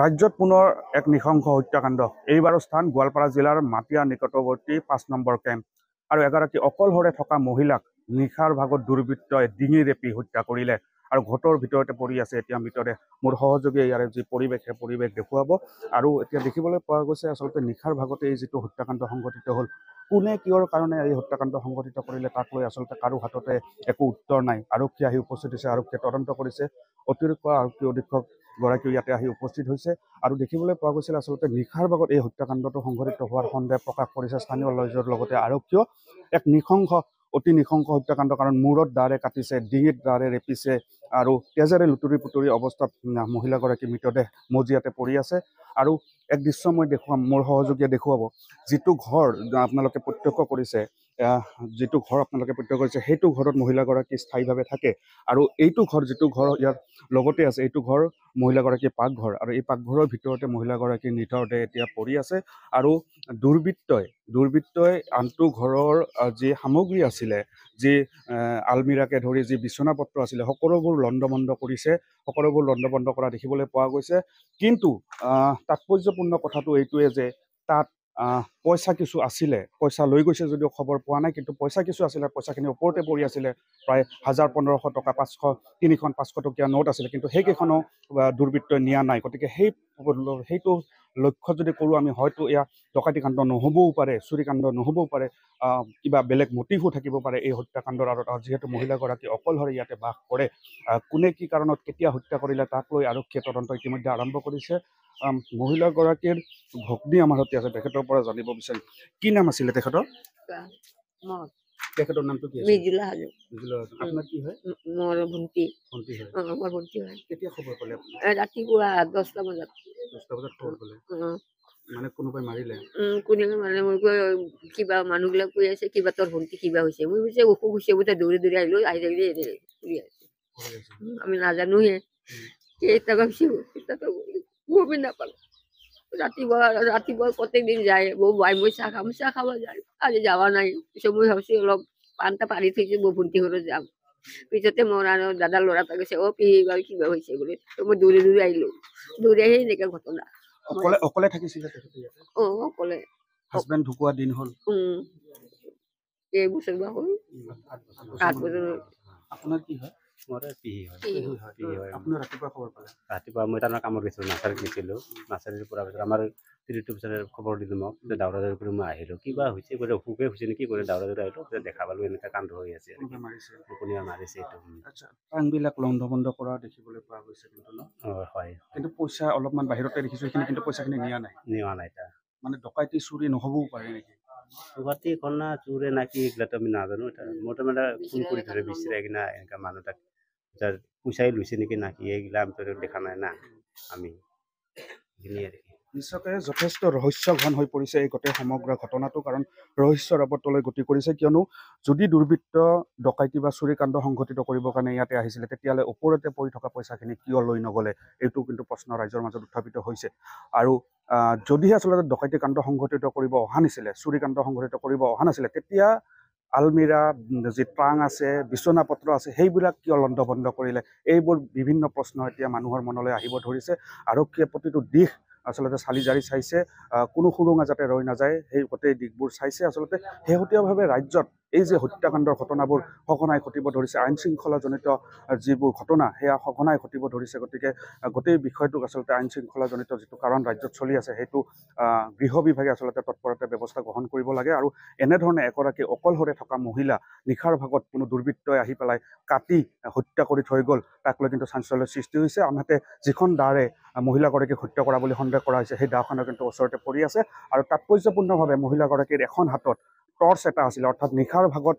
ৰাজ্যত পুনৰ এক নিশংস হত্যাকাণ্ড এইবাৰৰ স্থান গোৱালপাৰা জিলাৰ মাটিয়া নিকটৱৰ্তী পাঁচ নম্বৰ কেম্প আৰু এগৰাকী অকলশৰে থকা মহিলাক নিশাৰ ভাগত দুৰ্বৃত্তই ডিঙি ৰেপি হত্যা কৰিলে আৰু ঘটৰ ভিতৰতে পৰি আছে এতিয়া মৃতদেহ মোৰ সহযোগীয়ে ইয়াৰে যি পৰিৱেশ সেই পৰিৱেশ দেখুৱাব আৰু এতিয়া দেখিবলৈ পোৱা গৈছে আচলতে নিশাৰ ভাগতে এই যিটো হত্যাকাণ্ড সংঘটিত হ'ল কোনে কিয়ৰ কাৰণে এই হত্যাকাণ্ড সংঘটিত কৰিলে তাক লৈ আচলতে কাৰো হাততে একো উত্তৰ নাই আৰক্ষী আহি উপস্থিত হৈছে আৰক্ষীয়ে তদন্ত কৰিছে অতিৰিক্ত আৰক্ষী অধীক্ষক গৰাকীও ইয়াতে আহি উপস্থিত হৈছে আৰু দেখিবলৈ পোৱা গৈছিল আচলতে নিশাৰ ভাগত এই হত্যাকাণ্ডটো সংঘটিত হোৱাৰ সন্দেহ প্ৰকাশ কৰিছে স্থানীয় লজ্জৰ লগতে আৰক্ষীয়ে এক নিশংস অতি নিশংস হত্যাকাণ্ড কাৰণ মূৰত দাৰে কাটিছে ডিঙিত দাৰে ৰেপিছে আৰু তেজেৰে লুতৰি পুতৰি অৱস্থাত মহিলাগৰাকী মৃতদেহ মজিয়াতে পৰি আছে আৰু এক দৃশ্য মই দেখুৱাম মোৰ সহযোগীয়ে দেখুৱাব যিটো ঘৰ আপোনালোকে প্ৰত্যক্ষ কৰিছে যিটো ঘৰ আপোনালোকে প্ৰত্যয় কৰিছে সেইটো ঘৰত মহিলাগৰাকী স্থায়ীভাৱে থাকে আৰু এইটো ঘৰ যিটো ঘৰ ইয়াৰ লগতে আছে এইটো ঘৰ মহিলাগৰাকী পাকঘৰ আৰু এই পাকঘৰৰ ভিতৰতে মহিলাগৰাকী নিতৰতে এতিয়া পৰি আছে আৰু দুৰ্বৃত্তই দুৰ্বৃত্তই আনটো ঘৰৰ যি সামগ্ৰী আছিলে যি আলমিৰাকে ধৰি যি বিচনা পত্ৰ আছিলে সকলোবোৰ লণ্ড লণ্ডভণ্ড কৰিছে সকলোবোৰ লণ্ড লণ্ডভণ্ড কৰা দেখিবলৈ পোৱা গৈছে কিন্তু তাৎপৰ্যপূৰ্ণ কথাটো এইটোৱে যে তাত পইচা কিছু আছিলে পইচা লৈ গৈছে যদিও খবৰ পোৱা নাই কিন্তু পইচা কিছু আছিলে পইচাখিনি ওপৰতে পৰি আছিলে প্ৰায় হাজাৰ পোন্ধৰশ টকা পাঁচশ তিনিখন পাঁচশ টকীয়া নোট আছিলে কিন্তু সেইকেইখনো দুৰ্বৃত্তই নিয়া নাই গতিকে সেই সেইটো লক্ষ্য যদি কৰোঁ আমি হয়তো এয়া ডকাইতিকাণ্ড নহ'বও পাৰে চুৰিকাণ্ড নহ'বও পাৰে কিবা বেলেগ মটিভো থাকিব পাৰে এই হত্যাকাণ্ডৰ আৰু যিহেতু মহিলাগৰাকী অকলশৰে ইয়াতে বাস কৰে কোনে কি কাৰণত কেতিয়া হত্যা কৰিলে তাক লৈ আৰক্ষীয়ে তদন্ত ইতিমধ্যে আৰম্ভ কৰিছে মহিলাগৰাকীৰ ভগ্নী আমাৰ সৈতে আছে তেখেতৰ পৰা জানিব বিচাৰিম কি নাম আছিলে তেখেতৰ তেখেতৰ নামটো ৰাতিপুৱা দহটা বজাত মানে কোনোবাই মারিলে কোনোবাই মারিলে মই কই কিবা মানুহ গলা কই আছে কিবা তোর ভন্তি কিবা হইছে মই বুঝে ও খুব খুশি বুঝা দৌড়ে দৌড়ে আইলো আই দেখি রে পুরি আছে আমি না জানু হে কে এটা ভাবছি এটা তো মুভি না পাল রাতি বা রাতি বা প্রত্যেক দিন যায় বউ বাই বৈশা খাম খাওয়া যায় আজ যাওয়া নাই সময় ভাবছি লোক পানটা পানি থেকে বউ ভন্তি ঘরে যাবো পিছতে মোৰ আৰু দাদাৰ ল'ৰাটোক কৈছে অ' পি বাৰু কিবা হৈছে বুলি মই দৌৰি দূৰে আহিলোঁ দূৰে আহি এনেকুৱা ঘটনা অকলে অকলে থাকিছিলে অঁ অকলে হাজবেণ্ড ঢুকোৱা দিন হ'ল এইবছৰ বা হ'ল আঠ বছৰ আপোনাৰ কি হয় মোৰ পি হয় পি হয় আপোনাৰ ৰাতিপুৱা খবৰ পালে ৰাতিপুৱা মই তাৰমানে কামত গৈছিলোঁ নাৰ্চাৰীত গৈছিলোঁ নাৰ্চাৰীত পৰাৰ পিছত আমাৰ ফিৰিটো পিছতে খবৰ দিলোঁ মোক যে দাউৰাজৰ কৰি মই আহিলোঁ কিবা হৈছে গৈ অসুখে হৈছে নেকি গৈ দাউৰাজৰ আহিলোঁ পিছত দেখা পালোঁ এনেকৈ কান্দ হৈ আছে মাৰিছে মাৰিছে এইটো কাংবিলাক লণ্ড বন্ধ কৰা দেখিবলৈ পোৱা গৈছে কিন্তু ন হয় কিন্তু পইচা অলপমান বাহিৰতে দেখিছোঁ সেইখিনি কিন্তু পইচাখিনি নিয়া নাই নিয়া নাই এটা মানে ডকাইতি চুৰি নহ'বও পাৰে নেকি গুৱাহাটী খনা চুৰে নাকি এইবিলাক আমি নাজানো মোৰ তাৰমানে বিচাৰে কিনা এনেকুৱা মানুহ তাক পইচাই লৈছে নেকি নাকি এইগিলা আমি তাতে দেখা নাই না আমি এইখিনি আৰু যথেষ্ট ৰহস্য ঘন হৈ পৰিছে এই গোটেই সমগ্ৰ ঘটনাটো কাৰণ ৰহস্য ৰৱতলৈ গতি কৰিছে কিয়নো যদি দুৰ্বৃত্ত ডকাইতি বা চুৰি কাণ্ড সংঘটিত কৰিবৰ কাৰণে ইয়াতে আহিছিলে তেতিয়াহ'লে ওপৰতে পৰি থকা পইচাখিনি কিয় লৈ নগ'লে এইটো কিন্তু প্ৰশ্ন ৰাইজৰ মাজত উত্থাপিত হৈছে আৰু যদিহে আচলতে কাণ্ড সংঘটিত কৰিব অহা নাছিলে চুৰি কাণ্ড সংঘটিত কৰিব অহা নাছিলে তেতিয়া আলমিৰা যি পাং আছে বিচনা পত্ৰ আছে সেইবিলাক কিয় লণ্ড বন্ধ কৰিলে এইবোৰ বিভিন্ন প্ৰশ্ন এতিয়া মানুহৰ মনলৈ আহিব ধৰিছে আৰক্ষীয়ে প্ৰতিটো দিশ আচলতে চালি জাৰি চাইছে কোনো সুৰুঙা যাতে ৰৈ নাযায় সেই গোটেই দিশবোৰ চাইছে আচলতে শেহতীয়াভাৱে ৰাজ্যত এই যে হত্যাকাণ্ডৰ ঘটনাবোৰ সঘনাই ঘটিব ধৰিছে আইন শৃংখলাজনিত যিবোৰ ঘটনা সেয়া সঘনাই ঘটিব ধৰিছে গতিকে গোটেই বিষয়টোক আচলতে আইন শৃংখলাজনিত যিটো কাৰণ ৰাজ্যত চলি আছে সেইটো গৃহ বিভাগে আচলতে তৎপৰতা ব্যৱস্থা গ্ৰহণ কৰিব লাগে আৰু এনেধৰণে এগৰাকী অকলশৰে থকা মহিলা নিশাৰ ভাগত কোনো দুৰ্বৃত্তই আহি পেলাই কাটি হত্যা কৰি থৈ গ'ল তাক লৈ কিন্তু চাঞ্চল্যৰ সৃষ্টি হৈছে আনহাতে যিখন দাৰে মহিলাগৰাকীক হত্যা কৰা বুলি সন্দেহ কৰা হৈছে সেই দাওখনৰ কিন্তু ওচৰতে পৰি আছে আৰু তাৎপৰ্যপূৰ্ণভাৱে মহিলাগৰাকীৰ এখন হাতত টৰ্চ এটা আছিলে অৰ্থাৎ নিশাৰ ভাগত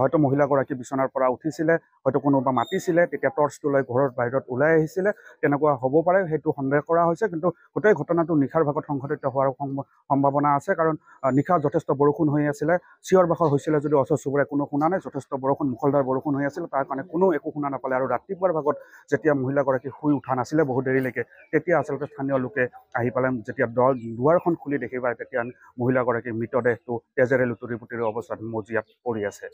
হয়তো মহিলাগৰাকী বিচনাৰ পৰা উঠিছিলে হয়তো কোনোবা মাতিছিলে তেতিয়া টৰ্চটো লৈ ঘৰৰ বাহিৰত ওলাই আহিছিলে তেনেকুৱা হ'ব পাৰে সেইটো সন্দেহ কৰা হৈছে কিন্তু গোটেই ঘটনাটো নিশাৰ ভাগত সংঘটিত হোৱাৰ সম্ভাৱনা আছে কাৰণ নিশা যথেষ্ট বৰষুণ হৈ আছিলে চিঞৰ বাখৰ হৈছিলে যদিও অচৰ চুবুৰে কোনো শুনা নাই যথেষ্ট বৰষুণ মুখলধাৰ বৰষুণ হৈ আছিলে তাৰ কাৰণে কোনো একো শুনা নাপালে আৰু ৰাতিপুৱাৰ ভাগত যেতিয়া মহিলাগৰাকী শুই উঠা নাছিলে বহুত দেৰিলৈকে তেতিয়া আচলতে স্থানীয় লোকে আহি পেলাই যেতিয়া দ দুৱাৰখন খুলি দেখি পায় তেতিয়া মহিলাগৰাকীৰ মৃতদেহটো তেজেৰে লুটু রিপুটির অবস্থান মজিয়া পড়িয়াছে